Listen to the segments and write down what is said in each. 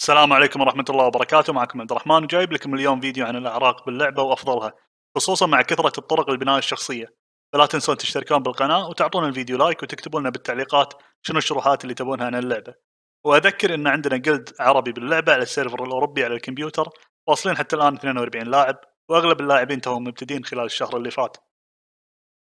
السلام عليكم ورحمة الله وبركاته معكم عبد الرحمن وجايب لكم اليوم فيديو عن الأعراق باللعبة وأفضلها خصوصا مع كثرة الطرق لبناء الشخصية فلا تنسون تشتركون بالقناة وتعطون الفيديو لايك وتكتبون لنا بالتعليقات شنو الشروحات اللي تبونها عن اللعبة وأذكر أن عندنا جلد عربي باللعبة على السيرفر الأوروبي على الكمبيوتر واصلين حتى الآن 42 لاعب وأغلب اللاعبين توهم مبتدين خلال الشهر اللي فات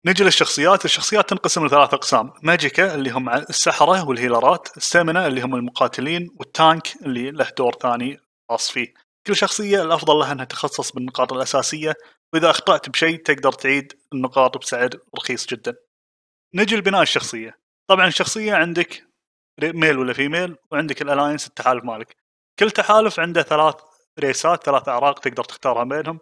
نجي للشخصيات، الشخصيات تنقسم لثلاث اقسام، ماجيكا اللي هم السحره والهيلرات، ستامنا اللي هم المقاتلين، والتانك اللي له دور ثاني خاص فيه. كل شخصيه الافضل لها انها تخصص بالنقاط الاساسيه، واذا اخطات بشيء تقدر تعيد النقاط بسعر رخيص جدا. نجي لبناء الشخصيه، طبعا الشخصيه عندك ميل ولا فيميل وعندك الالاينس التحالف مالك. كل تحالف عنده ثلاث ريسات ثلاث اعراق تقدر تختارها بينهم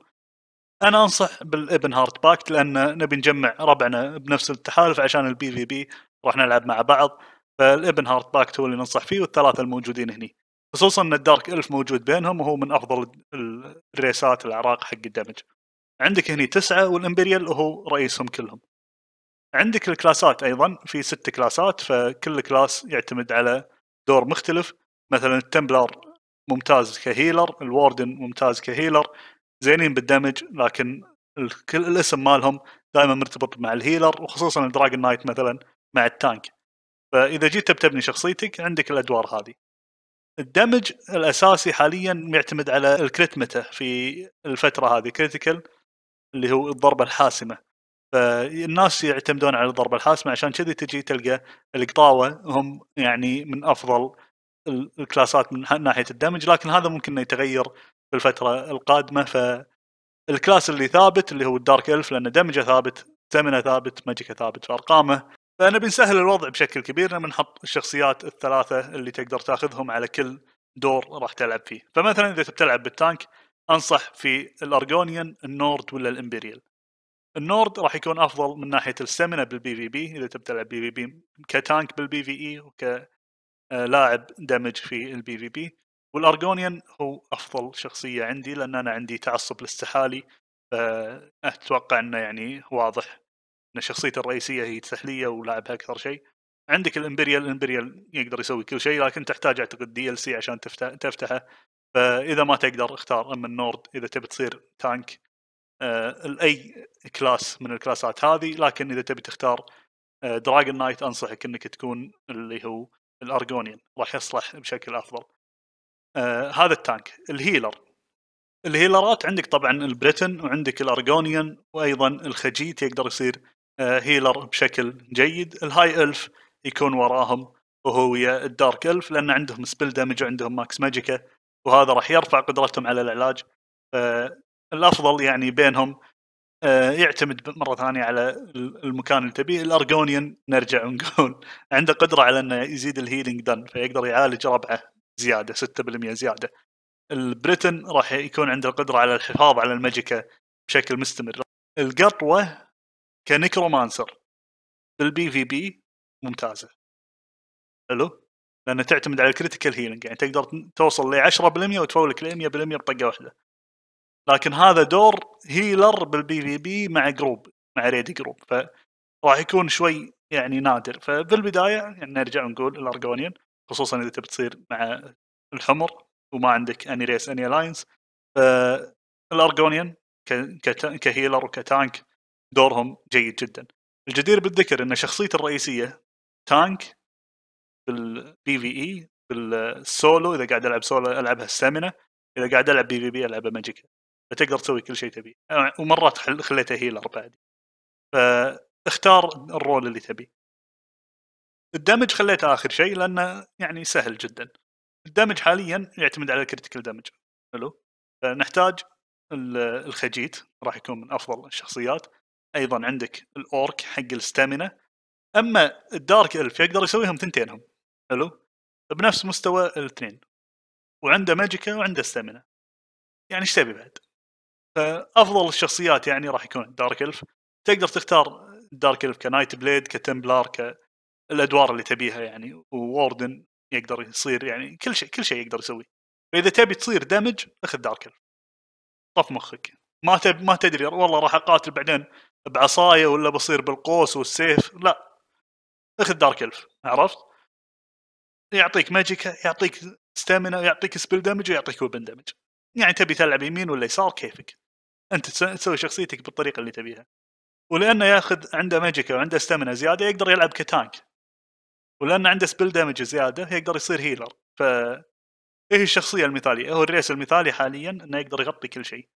انا انصح بالابن هارت باكت لان نبي نجمع ربعنا بنفس التحالف عشان البي في بي راح نلعب مع بعض فالابن هارت باكت هو اللي ننصح فيه والثلاثه الموجودين هني خصوصا ان الدارك الف موجود بينهم وهو من افضل الريسات العراق حق الدمج عندك هني تسعه والامبريال هو رئيسهم كلهم عندك الكلاسات ايضا في ست كلاسات فكل كلاس يعتمد على دور مختلف مثلا التمبلر ممتاز كهيلر الواردن ممتاز كهيلر زينين بالدمج لكن كل الاسم مالهم دائما مرتبط مع الهيلر وخصوصا الدراجون نايت مثلا مع التانك فاذا جيت تبني شخصيتك عندك الادوار هذه الدمج الاساسي حاليا يعتمد على الكريت متى في الفتره هذه كريتيكال اللي هو الضربه الحاسمه فالناس يعتمدون على الضربه الحاسمه عشان كذي تجي تلقى القطاوه هم يعني من افضل الكلاسات من ناحيه الدمج لكن هذا ممكن انه يتغير في الفتره القادمه فالكلاس اللي ثابت اللي هو الدارك الف لان دمجه ثابت ثمنه ثابت ماجيكا ثابت فارقامه فنبي نسهل الوضع بشكل كبير لما نحط الشخصيات الثلاثه اللي تقدر تاخذهم على كل دور راح تلعب فيه فمثلا اذا بتلعب بالتانك انصح في الارجونيان النورد ولا الامبريال النورد راح يكون افضل من ناحيه السمنه بالبي في بي اذا تبي تلعب بي في بي كتانك بالبي في اي وك آه، لاعب دمج في البي في بي والارجونيان هو افضل شخصيه عندي لان انا عندي تعصب للسحالي اتوقع انه يعني واضح ان شخصيته الرئيسيه هي السحليه ولاعبها اكثر شيء عندك الامبريال الامبريال يقدر يسوي كل شيء لكن تحتاج اعتقد دي ال سي عشان تفتحه فاذا ما تقدر اختار اما النورد اذا تبي تصير تانك آه، اي كلاس من الكلاسات هذه لكن اذا تبي تختار دراجون آه، نايت انصحك انك تكون اللي هو الارجونيان راح يصلح بشكل افضل آه هذا التانك الهيلر الهيلرات عندك طبعا البريتن وعندك الارجونيان وايضا الخجيت يقدر يصير آه هيلر بشكل جيد الهاي الف يكون وراهم وهو ويا الدارك الف لان عندهم سبيل دامج وعندهم ماكس ماجيكا وهذا راح يرفع قدرتهم على العلاج آه، الافضل يعني بينهم آه، يعتمد مره ثانيه على المكان اللي تبيه الارجونيان نرجع ونقول عنده قدره على انه يزيد الهيلينج دن فيقدر يعالج ربعه زياده 6% زياده البريتن راح يكون عنده القدره على الحفاظ على الماجيكا بشكل مستمر القطوه كنكرومانسر بالبي في بي ممتازه حلو لان تعتمد على الكريتيكال هيلينج يعني تقدر توصل ل 10% وتفولك ل 100% بطقه واحده لكن هذا دور هيلر بالبي في بي مع جروب مع ريدي جروب فراح يكون شوي يعني نادر فبالبدايه يعني نرجع نقول الارجونيون خصوصا اذا تبي تصير مع الحمر وما عندك اني ريس اني الاينس فالارجونيان كهيلر وكتانك دورهم جيد جدا الجدير بالذكر ان شخصيته الرئيسيه تانك بالبي في اي بالسولو اذا قاعد العب سولو العبها السامنه اذا قاعد العب بي في بي العبها ماجيكا فتقدر تسوي كل شيء تبيه أه، ومرات خليته هيلر بعد فاختار الرول اللي تبيه الدمج خليته اخر شيء لانه يعني سهل جدا الدمج حاليا يعتمد على الكريتيكال دمج حلو نحتاج الخجيت راح يكون من افضل الشخصيات ايضا عندك الاورك حق الستامينا اما الدارك الف يقدر يسويهم ثنتينهم حلو بنفس مستوى الاثنين وعنده ماجيكا وعنده ستامينا يعني ايش تبي بعد؟ فافضل الشخصيات يعني راح يكون دارك الف تقدر تختار دارك الف كنايت بليد كتمبلار ك الادوار اللي تبيها يعني ووردن يقدر يصير يعني كل شيء كل شيء يقدر يسوي فاذا تبي تصير دمج اخذ دارك الف طف مخك ما تب ما تدري والله راح اقاتل بعدين بعصايه ولا بصير بالقوس والسيف لا اخذ دارك الف عرفت؟ يعطيك ماجيكا يعطيك ستامينا يعطيك سبيل دامج ويعطيك ويبن دامج يعني تبي تلعب يمين ولا يسار كيفك انت تسوي شخصيتك بالطريقه اللي تبيها ولانه ياخذ عنده ماجيكا وعنده ستامينا زياده يقدر يلعب كتانك ولان عنده سبيل دامج زياده يقدر يصير هيلر ف إيه هي الشخصيه المثاليه هو الريس المثالي حاليا انه يقدر يغطي كل شيء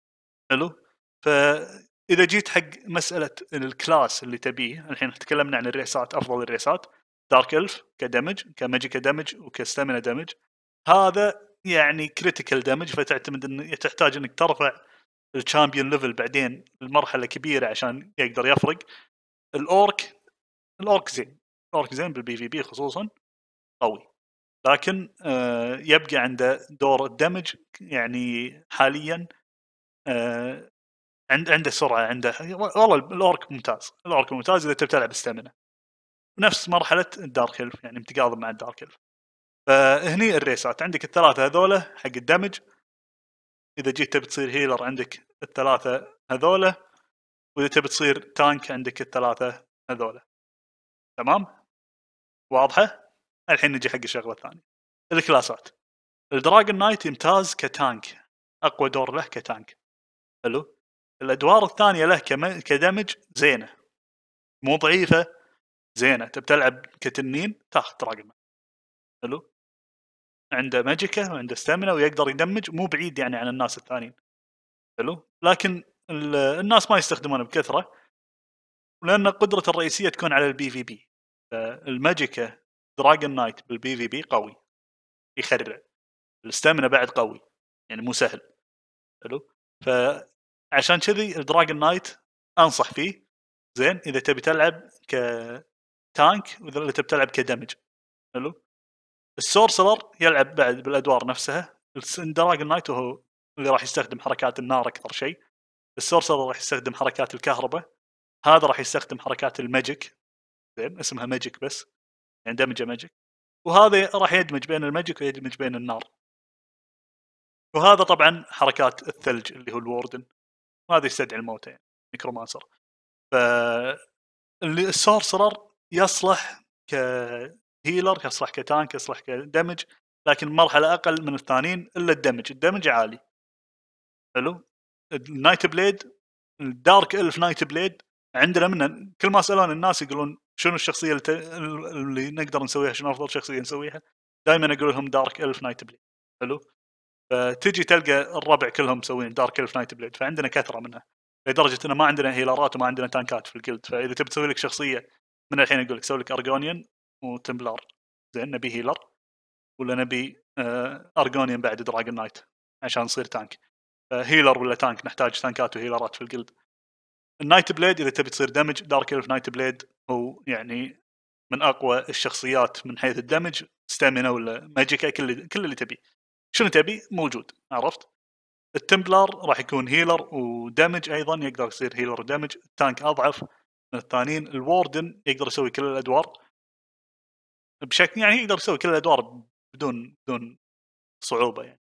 حلو فاذا جيت حق مساله الكلاس اللي تبيه الحين تكلمنا عن الريسات افضل الريسات دارك الف كدمج كماجيكا دامج وكستامينا دامج هذا يعني كريتيكال دامج فتعتمد ان تحتاج انك ترفع الشامبيون ليفل بعدين المرحله كبيره عشان يقدر يفرق الاورك الاورك زين اورك زين بالبي في بي خصوصا قوي لكن آه، يبقى عنده دور الدمج يعني حاليا آه، عند عنده سرعه عنده والله الاورك ممتاز الاورك ممتاز اذا تبي تلعب استمنه نفس مرحله الدارك هيلف يعني متقاضب مع الدارك هيلف فهني الريسات عندك الثلاثه هذولا حق الدمج اذا جيت تبي تصير هيلر عندك الثلاثه هذولا واذا تبي تصير تانك عندك الثلاثه هذولا تمام واضحه؟ الحين نجي حق الشغله الثانيه الكلاسات الدراجون نايت يمتاز كتانك اقوى دور له كتانك حلو الادوار الثانيه له كدمج زينه مو ضعيفه زينه تبي تلعب كتنين تاخذ دراجون حلو عنده ماجيكا وعنده ستامنا ويقدر يدمج مو بعيد يعني عن الناس الثانيين حلو لكن الناس ما يستخدمونه بكثره لان قدرته الرئيسيه تكون على البي في بي الماجيكا دراجون نايت بالبي في بي قوي يخرع الاستامنا بعد قوي يعني مو سهل حلو فعشان كذي الدراجون نايت انصح فيه زين اذا تبي تلعب كتانك واذا تبي تلعب كدمج حلو السورسلر يلعب بعد بالادوار نفسها الدراجون نايت هو اللي راح يستخدم حركات النار اكثر شيء السورسلر راح يستخدم حركات الكهرباء هذا راح يستخدم حركات الماجيك زين اسمها ماجيك بس يعني دمجه ماجيك وهذا راح يدمج بين الماجيك ويدمج بين النار وهذا طبعا حركات الثلج اللي هو الوردن وهذا يستدعي الموتى يعني نيكروماسر ف السورسرر يصلح كهيلر يصلح كتانك يصلح كدمج لكن مرحله اقل من الثانيين الا الدمج الدمج عالي حلو النايت بليد الدارك الف نايت بليد عندنا منه كل ما سالون الناس يقولون شنو الشخصيه اللي, ت... اللي نقدر نسويها شنو افضل شخصيه نسويها دائما اقول لهم دارك الف نايت بليد حلو فتجي تلقى الربع كلهم مسوين دارك الف نايت بليد فعندنا كثره منها لدرجه انه ما عندنا هيلرات وما عندنا تانكات في الجلد فاذا تبي تسوي لك شخصيه من الحين اقول لك سوي لك ارجونيان وتمبلر زين نبي هيلر ولا نبي ارجونيان آه، بعد دراجون نايت عشان نصير تانك آه، هيلر ولا تانك نحتاج تانكات وهيلرات في الجلد النايت بليد اذا تبي تصير دمج دارك الف نايت بليد هو يعني من اقوى الشخصيات من حيث الدمج ستامينا ولا ماجيكا كل اللي كل اللي تبيه شنو تبي موجود عرفت التمبلر راح يكون هيلر ودمج ايضا يقدر يصير هيلر ودمج التانك اضعف من الثانيين الوردن يقدر يسوي كل الادوار بشكل يعني يقدر يسوي كل الادوار بدون بدون صعوبه يعني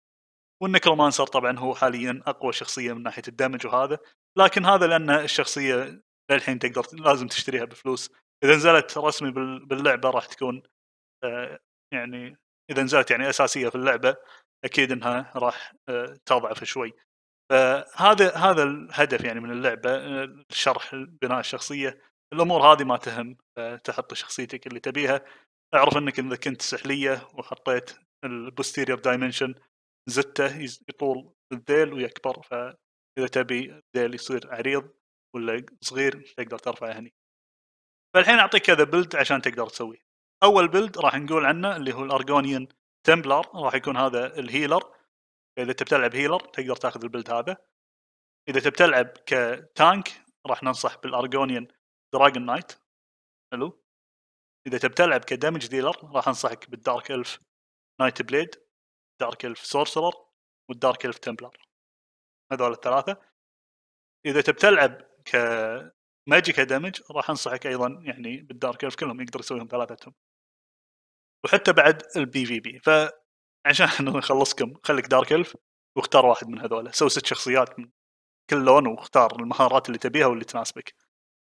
والنكرومانسر طبعا هو حاليا اقوى شخصيه من ناحيه الدمج وهذا لكن هذا لان الشخصيه للحين تقدر لازم تشتريها بفلوس اذا نزلت رسمي باللعبه راح تكون آه، يعني اذا نزلت يعني اساسيه في اللعبه اكيد انها راح آه، تضعف شوي فهذا هذا الهدف يعني من اللعبه الشرح آه، بناء الشخصيه الامور هذه ما تهم تحط شخصيتك اللي تبيها اعرف انك اذا كنت سحليه وحطيت البوستيريور دايمنشن زته يطول الذيل ويكبر ف اذا تبي ديل يصير عريض ولا صغير تقدر ترفعه هني فالحين اعطيك كذا بلد عشان تقدر تسويه اول بلد راح نقول عنه اللي هو الارجونيان تمبلر راح يكون هذا الهيلر اذا تبي تلعب هيلر تقدر تاخذ البلد هذا اذا تبي تلعب كتانك راح ننصح بالارجونيان دراجون نايت حلو اذا تبي تلعب كدمج ديلر راح انصحك بالدارك الف نايت بليد دارك الف سورسرر والدارك الف تمبلر هذول الثلاثه اذا تبي تلعب ك ماجيكا دامج راح انصحك ايضا يعني بالدارك الف كلهم يقدر يسويهم ثلاثتهم وحتى بعد البي في بي فعشان نخلصكم خليك دارك الف واختار واحد من هذول سوي ست شخصيات من كل لون واختار المهارات اللي تبيها واللي تناسبك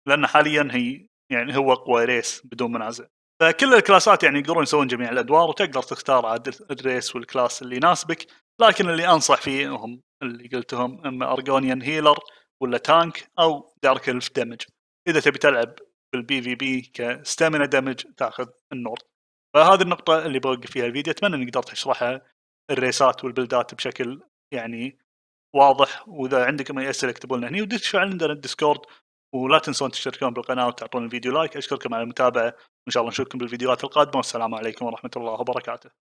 لان حاليا هي يعني هو اقوى ريس بدون منازع فكل الكلاسات يعني يقدرون يسوون جميع الادوار وتقدر تختار عاد الريس والكلاس اللي يناسبك لكن اللي انصح فيه هم اللي قلتهم اما ارجونيان هيلر ولا تانك او دارك الف دمج اذا تبي تلعب بالبي في بي كستامنا دمج تاخذ النور فهذه النقطة اللي بوقف فيها الفيديو اتمنى اني قدرت اشرحها الريسات والبلدات بشكل يعني واضح واذا عندكم اي اسئله اكتبوا لنا هني ودشوا عندنا الديسكورد ولا تنسون تشتركون بالقناه وتعطون الفيديو لايك اشكركم على المتابعه وان شاء الله نشوفكم بالفيديوهات القادمه والسلام عليكم ورحمه الله وبركاته